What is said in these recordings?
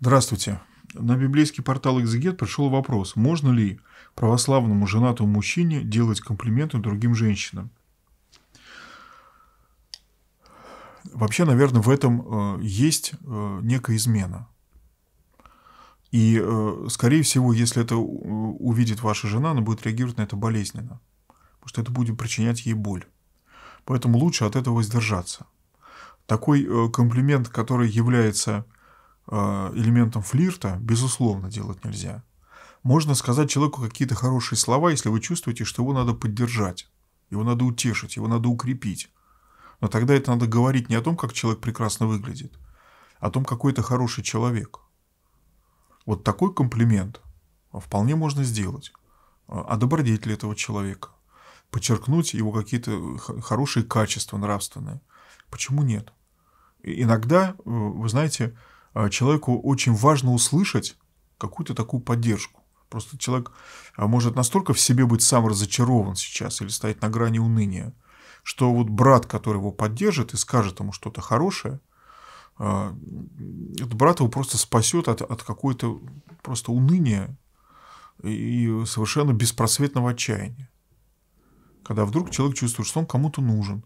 Здравствуйте. На библейский портал «Экзегет» пришел вопрос, можно ли православному женатому мужчине делать комплименты другим женщинам. Вообще, наверное, в этом э, есть э, некая измена. И, э, скорее всего, если это увидит ваша жена, она будет реагировать на это болезненно, потому что это будет причинять ей боль. Поэтому лучше от этого воздержаться. Такой комплимент, который является Э, элементом флирта, безусловно, делать нельзя. Можно сказать человеку какие-то хорошие слова, если вы чувствуете, что его надо поддержать, его надо утешить, его надо укрепить. Но тогда это надо говорить не о том, как человек прекрасно выглядит, а о том, какой это хороший человек. Вот такой комплимент вполне можно сделать. А добродетели этого человека. Подчеркнуть его какие-то э, хорошие качества нравственные. Почему нет? иногда, вы знаете, а, человеку очень важно услышать какую-то такую поддержку. Просто человек а, может настолько в себе быть сам разочарован сейчас или стоять на грани уныния, что вот брат, который его поддержит и скажет ему что-то хорошее, а, этот брат его просто спасет от, от какой-то просто уныния и совершенно беспросветного отчаяния. Когда вдруг человек чувствует, что он кому-то нужен,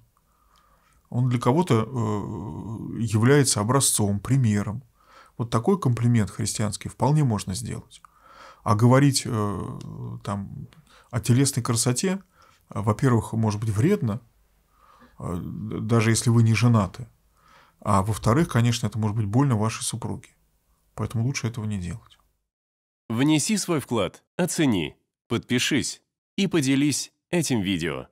он для кого-то э, является образцом, примером. Вот такой комплимент христианский вполне можно сделать. А говорить э, там о телесной красоте, э, во-первых, может быть вредно, э, даже если вы не женаты. А во-вторых, конечно, это может быть больно вашей супруге. Поэтому лучше этого не делать. Внеси свой вклад, оцени, подпишись и поделись этим видео.